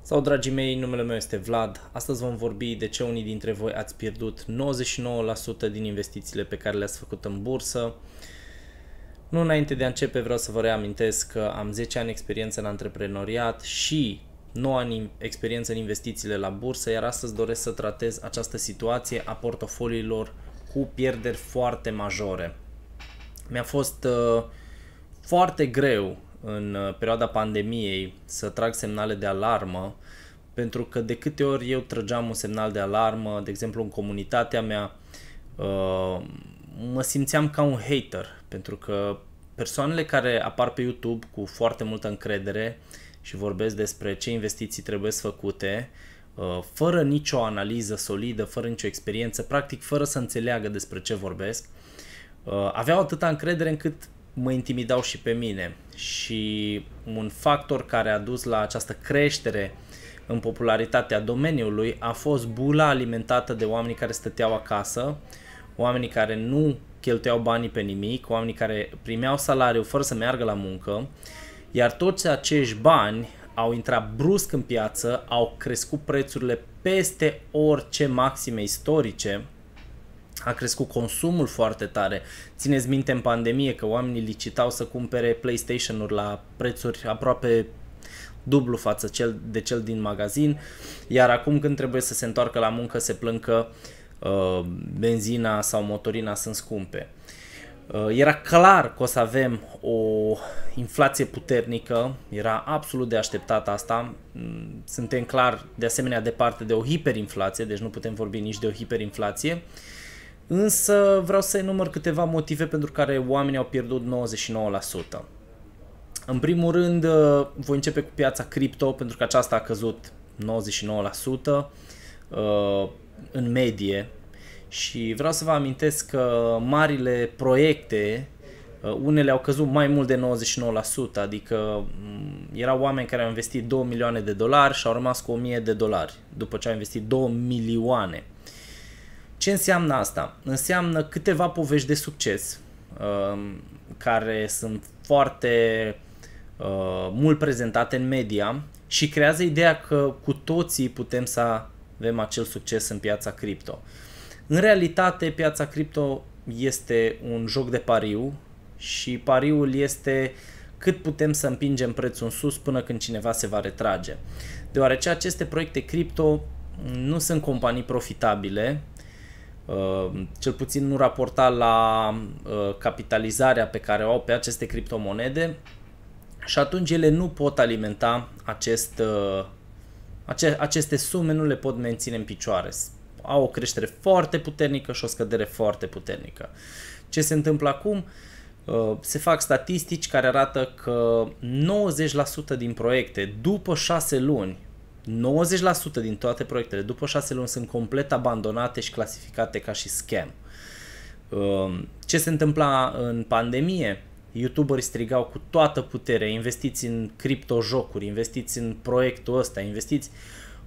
Sau dragii mei, numele meu este Vlad. Astăzi vom vorbi de ce unii dintre voi ați pierdut 99% din investițiile pe care le-ați făcut în bursă. Nu înainte de a începe vreau să vă reamintesc că am 10 ani experiență în antreprenoriat și 9 ani experiență în investițiile la bursă, iar astăzi doresc să tratez această situație a portofoliilor cu pierderi foarte majore. Mi-a fost uh, foarte greu în uh, perioada pandemiei să trag semnale de alarmă, pentru că de câte ori eu trăgeam un semnal de alarmă, de exemplu în comunitatea mea, uh, mă simțeam ca un hater, pentru că persoanele care apar pe YouTube cu foarte multă încredere și vorbesc despre ce investiții trebuie să făcute, uh, fără nicio analiză solidă, fără nicio experiență, practic fără să înțeleagă despre ce vorbesc, aveau atâta încredere încât mă intimidau și pe mine și un factor care a dus la această creștere în popularitatea domeniului a fost bula alimentată de oamenii care stăteau acasă, oamenii care nu cheltuiau banii pe nimic, oamenii care primeau salariu fără să meargă la muncă, iar toți acești bani au intrat brusc în piață, au crescut prețurile peste orice maxime istorice a crescut consumul foarte tare. Țineți minte în pandemie că oamenii licitau să cumpere PlayStation-uri la prețuri aproape dublu față cel de cel din magazin, iar acum când trebuie să se întoarcă la muncă se plâng că uh, benzina sau motorina sunt scumpe. Uh, era clar că o să avem o inflație puternică, era absolut de așteptat asta. Mm, suntem clar de asemenea departe de o hiperinflație, deci nu putem vorbi nici de o hiperinflație. Uh, Însă vreau să enumăr câteva motive pentru care oamenii au pierdut 99%. În primul rând, uh, voi începe cu piața cripto, pentru că aceasta a căzut 99% uh, în medie și vreau să vă amintesc că marile proiecte, uh, unele au căzut mai mult de 99%, adică mm, erau oameni care au investit 2 milioane de dolari și au rămas cu 1000 de dolari după ce au investit 2 milioane. Ce înseamnă asta? Înseamnă câteva povești de succes um, care sunt foarte uh, mult prezentate în media și creează ideea că cu toții putem să avem acel succes în piața cripto. În realitate, piața cripto este un joc de pariu și pariul este cât putem să împingem prețul în sus până când cineva se va retrage. Deoarece aceste proiecte cripto nu sunt companii profitabile, Uh, cel puțin nu raporta la uh, capitalizarea pe care o au pe aceste criptomonede și atunci ele nu pot alimenta acest, uh, ace, aceste sume, nu le pot menține în picioare. Au o creștere foarte puternică și o scădere foarte puternică. Ce se întâmplă acum? Se fac statistici care arată că 90% din proiecte după 6 luni 90% din toate proiectele după 6 luni sunt complet abandonate și clasificate ca și scam. Um, ce se întâmpla în pandemie? YouTuberii strigau cu toată puterea, investiți în criptojocuri, investiți în proiectul ăsta, investiți,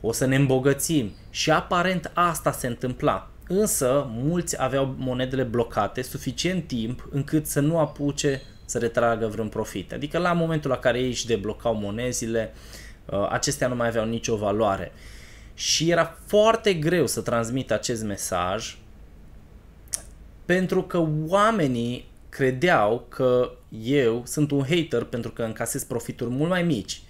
o să ne îmbogățim. Și aparent asta se întâmpla. Însă, mulți aveau monedele blocate suficient timp încât să nu apuce să retragă vreun profit. Adică la momentul la care ei își deblocau monezile, uh, Uh, acestea nu mai aveau nicio valoare. Și era foarte greu să transmit acest mesaj pentru că oamenii credeau că eu sunt un hater pentru că încasez profituri mult mai mici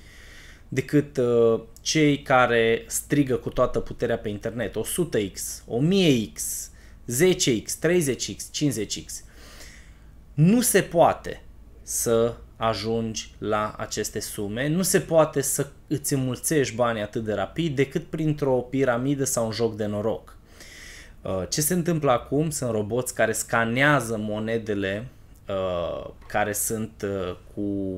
decât uh, cei care strigă cu toată puterea pe internet 100x, 1000x, 10x, 30x, 50x. Nu se poate să ajungi la aceste sume. Nu se poate să îți înmulțești banii atât de rapid decât printr-o piramidă sau un joc de noroc. Uh, ce se întâmplă acum? Sunt roboți care scanează monedele uh, care sunt uh, cu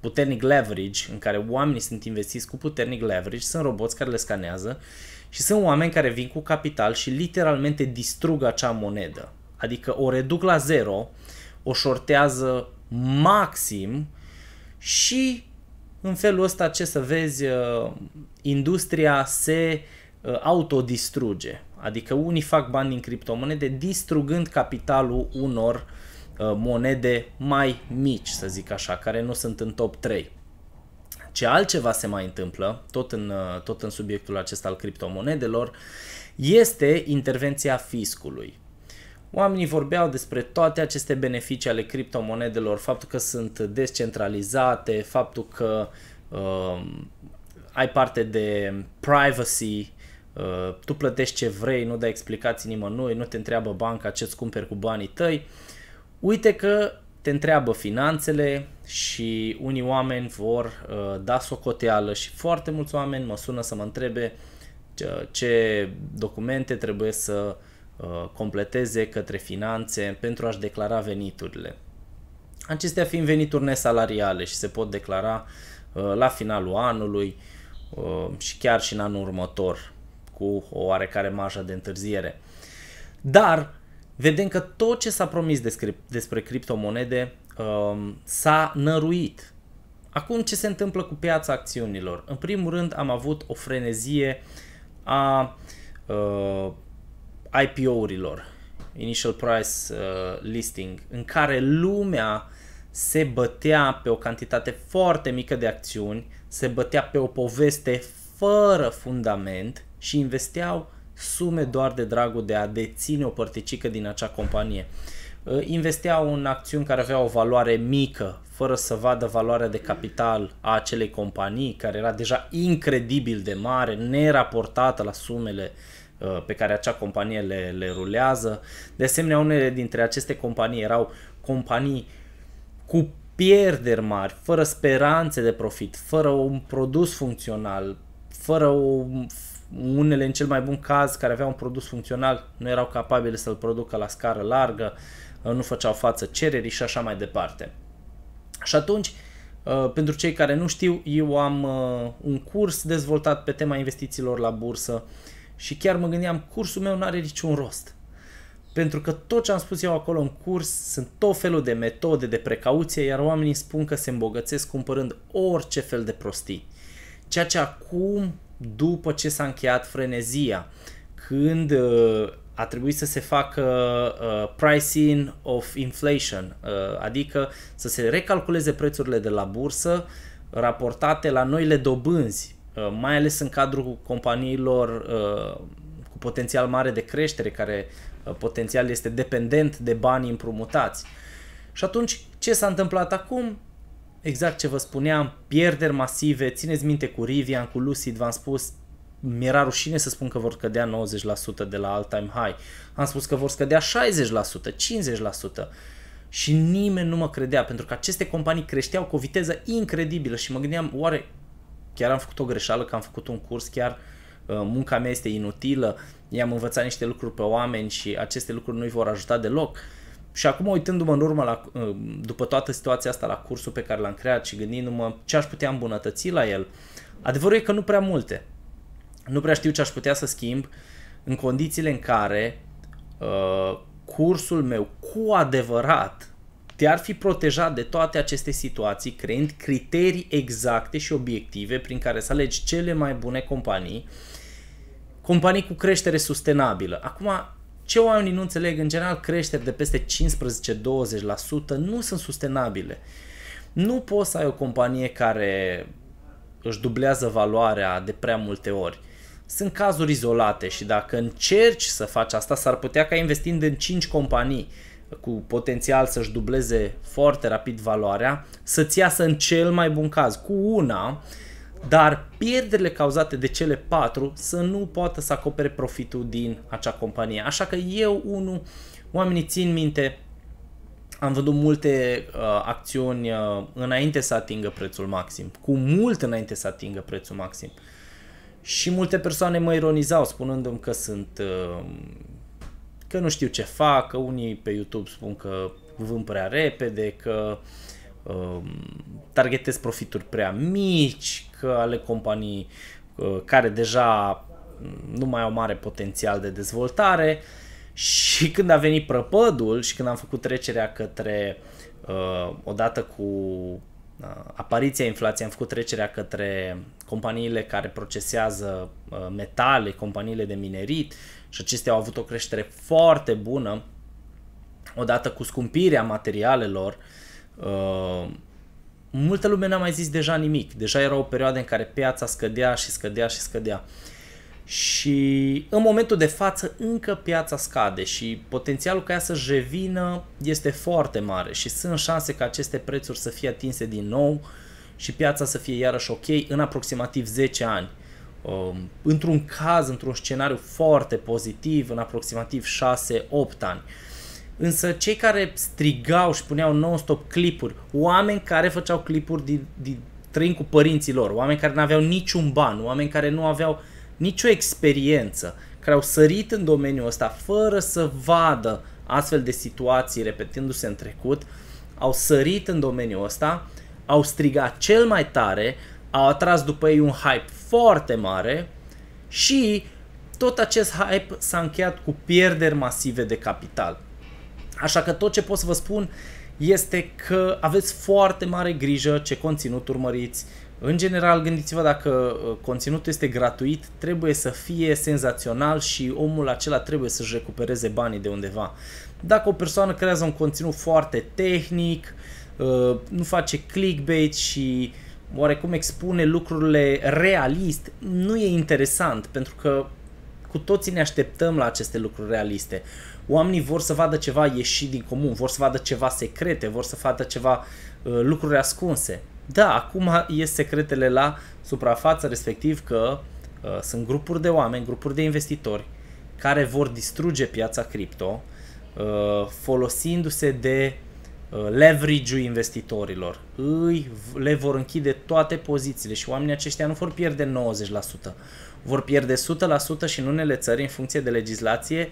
puternic leverage, în care oamenii sunt investiți cu puternic leverage, sunt roboți care le scanează și sunt oameni care vin cu capital și literalmente distrug acea monedă. Adică o reduc la zero, o șortează maxim și în felul ăsta ce să vezi, uh, industria se uh, autodistruge. Adică unii fac bani din criptomonede distrugând capitalul unor uh, monede mai mici, să zic așa, care nu sunt în top 3. Ce altceva se mai întâmplă, tot în, tot în subiectul acesta al criptomonedelor, este intervenția fiscului. Oamenii vorbeau despre toate aceste beneficii ale criptomonedelor, faptul că sunt descentralizate, faptul că uh, ai parte de privacy, uh, tu plătești ce vrei, nu dai explicații nimănui, nu te întreabă banca ce-ți cumperi cu banii tăi. Uite că te întreabă finanțele și unii oameni vor uh, da socoteală și foarte mulți oameni mă sună să mă întrebe ce, uh, ce documente trebuie să uh, Uh, completeze către finanțe pentru a-și declara veniturile. Acestea fiind venituri nesalariale și se pot declara uh, la finalul anului uh, și chiar și în anul următor cu o oarecare marjă de întârziere. Dar vedem că tot ce s-a promis despre criptomonede um, s-a năruit. Acum ce se întâmplă cu piața acțiunilor? În primul rând am avut o frenezie a IPO-urilor, Initial Price uh, Listing, în care lumea se bătea pe o cantitate foarte mică de acțiuni, se bătea pe o poveste fără fundament și investeau sume doar de dragul de a deține o părticică din acea companie. Uh, investeau în acțiuni care aveau o valoare mică, fără să vadă valoarea de capital a acelei companii, care era deja incredibil de mare, neraportată la sumele uh, Uh, pe care acea companie le, le rulează. De asemenea, unele dintre aceste companii erau companii cu pierderi mari, fără speranțe de profit, fără un produs funcțional, fără o, unele în cel mai bun caz care aveau un produs funcțional nu erau capabile să-l producă la scară largă, uh, nu făceau față cererii și așa mai departe. Și atunci, uh, pentru cei care nu știu, eu am un curs dezvoltat pe tema investițiilor la bursă și chiar mă gândeam, cursul meu nu are niciun rost. Pentru că tot ce am spus eu acolo în curs sunt tot felul de metode de precauție, iar oamenii spun că se îmbogățesc cumpărând orice fel de prostii. Ceea ce acum, după ce s-a încheiat frenezia, când uh, a trebuit să se facă uh, pricing of inflation, uh, adică să se recalculeze prețurile de la bursă raportate la noile dobânzi Uh, mai ales în cadrul companiilor uh, cu potențial mare de creștere, care uh, potențial este dependent de banii împrumutați. Și atunci, ce s-a întâmplat acum? Exact ce vă spuneam, pierderi masive, țineți minte cu Rivian, cu Lucid, v-am spus, mi-era rușine să spun că vor cădea 90% de la all-time high. Am spus că vor scădea 60%, 50% și nimeni nu mă credea pentru că aceste companii creșteau cu o viteză incredibilă și mă gândeam oare chiar am făcut o greșeală că am făcut un curs, chiar uh, munca mea este inutilă, i-am învățat niște lucruri pe oameni și aceste lucruri nu îi vor ajuta deloc. Și acum uitându-mă în urmă la, uh, după toată situația asta la cursul pe care l-am creat și gândindu-mă ce aș putea îmbunătăți la el, adevărul e că nu prea multe. Nu prea știu ce aș putea să schimb în condițiile în care uh, cursul meu cu adevărat te-ar fi protejat de toate aceste situații, creând criterii exacte și obiective prin care să alegi cele mai bune companii, companii cu creștere sustenabilă. Acum, ce oamenii nu înțeleg, în general creșteri de peste 15-20% nu sunt sustenabile. Nu poți să ai o companie care își dublează valoarea de prea multe ori. Sunt cazuri izolate și dacă încerci să faci asta, s-ar putea ca investind în 5 companii cu potențial să-și dubleze foarte rapid valoarea, să-ți iasă în cel mai bun caz cu una, dar pierderile cauzate de cele patru să nu poată să acopere profitul din acea companie. Așa că eu, unul, oamenii țin minte, am văzut multe uh, acțiuni uh, înainte să atingă prețul maxim, cu mult înainte să atingă prețul maxim. Și multe persoane mă ironizau spunându-mi că sunt uh, că nu știu ce fac, că unii pe YouTube spun că vând prea repede, că um, targetez profituri prea mici, că ale companii uh, care deja mm, nu mai au mare potențial de dezvoltare și când a venit prăpădul și când am făcut trecerea către, uh, odată cu uh, apariția inflației, am făcut trecerea către companiile care procesează uh, metale, companiile de minerit și acestea au avut o creștere foarte bună odată cu scumpirea materialelor. Uh, multă lume n-a mai zis deja nimic. Deja era o perioadă în care piața scădea și scădea și scădea. Și în momentul de față încă piața scade și potențialul ca ea să revină este foarte mare și sunt șanse ca aceste prețuri să fie atinse din nou și piața să fie iarăși ok în aproximativ 10 ani. Um, într-un caz, într-un scenariu foarte pozitiv, în aproximativ 6-8 ani. Însă cei care strigau și puneau non-stop clipuri, oameni care făceau clipuri din, din trăind cu părinții lor, oameni care nu aveau niciun ban, oameni care nu aveau nicio experiență, care au sărit în domeniul ăsta fără să vadă astfel de situații repetându-se în trecut, au sărit în domeniul ăsta, au strigat cel mai tare, au atras după ei un hype foarte mare și tot acest hype s-a încheiat cu pierderi masive de capital. Așa că tot ce pot să vă spun este că aveți foarte mare grijă ce conținut urmăriți. În general, gândiți-vă dacă uh, conținutul este gratuit, trebuie să fie senzațional și omul acela trebuie să-și recupereze banii de undeva. Dacă o persoană creează un conținut foarte tehnic, uh, nu face clickbait și uh, oarecum expune lucrurile realist, nu e interesant, pentru că cu toții ne așteptăm la aceste lucruri realiste. Oamenii vor să vadă ceva ieșit din comun, vor să vadă ceva secrete, vor să vadă ceva uh, lucruri ascunse. Da, acum ies secretele la suprafață, respectiv că uh, sunt grupuri de oameni, grupuri de investitori care vor distruge piața cripto uh, folosindu-se de uh, Uh, leverage-ul investitorilor. Îi, le vor închide toate pozițiile și oamenii aceștia nu vor pierde 90%. Vor pierde 100% și în unele țări, în funcție de legislație,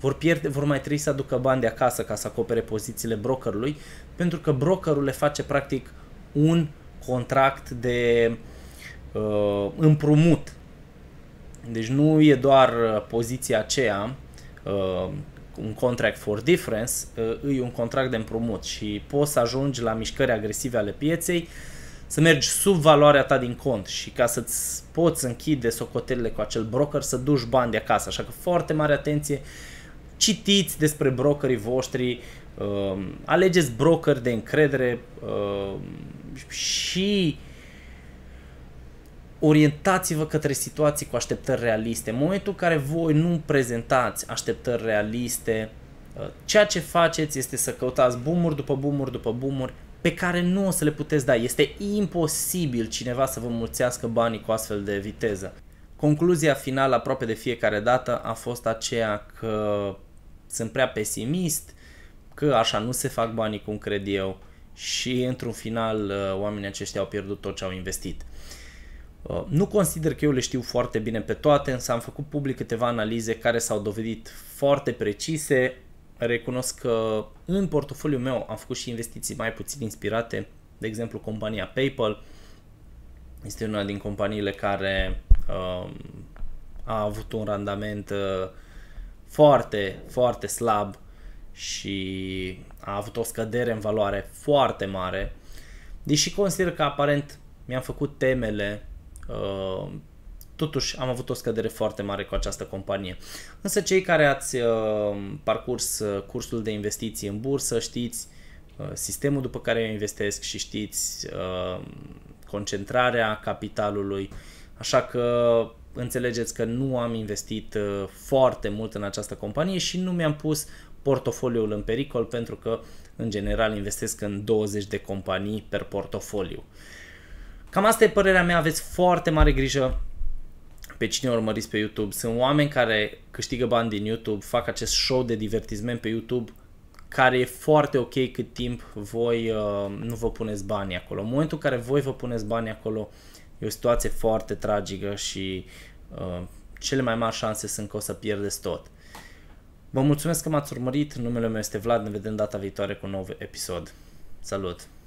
vor, pierde, vor mai trebui să aducă bani de acasă ca să acopere pozițiile brokerului, pentru că brokerul le face practic un contract de uh, împrumut. Deci nu e doar uh, poziția aceea uh, un contract for difference, e uh, un contract de împrumut și poți să ajungi la mișcări agresive ale pieței, să mergi sub valoarea ta din cont și ca să-ți poți închide socotelile cu acel broker, să duci bani de acasă. Așa că foarte mare atenție, citiți despre brokerii voștri, uh, alegeți broker de încredere uh, și orientați-vă către situații cu așteptări realiste. În momentul în care voi nu prezentați așteptări realiste, uh, ceea ce faceți este să căutați bumuri după bumuri după bumuri pe care nu o să le puteți da. Este imposibil cineva să vă mulțească banii cu astfel de viteză. Concluzia finală aproape de fiecare dată a fost aceea că sunt prea pesimist, că așa nu se fac banii cum cred eu și într-un final uh, oamenii aceștia au pierdut tot ce au investit. Uh, nu consider că eu le știu foarte bine pe toate, însă am făcut public câteva analize care s-au dovedit foarte precise. Recunosc că în portofoliul meu am făcut și investiții mai puțin inspirate, de exemplu compania PayPal este una din companiile care uh, a avut un randament uh, foarte, foarte slab și a avut o scădere în valoare foarte mare. Deși consider că aparent mi-am făcut temele Uh, totuși am avut o scădere foarte mare cu această companie. Însă cei care ați uh, parcurs uh, cursul de investiții în bursă știți sistemul după care eu investesc și știți concentrarea capitalului, așa că înțelegeți că nu am investit foarte mult în această companie și nu mi-am pus portofoliul în pericol pentru că în general investesc în 20 de companii per portofoliu. Uh, Cam asta e părerea mea, aveți foarte mare grijă pe cine urmăriți pe YouTube. Sunt oameni care câștigă bani din YouTube, fac acest show de divertisment pe YouTube care e foarte ok cât timp voi uh, nu vă puneți bani acolo. În momentul în care voi vă puneți bani acolo, e o situație foarte tragică și uh, cele mai mari șanse sunt că o să pierdeți tot. Vă mulțumesc că m-ați urmărit, numele meu este Vlad, ne vedem data viitoare cu un nou episod. Salut!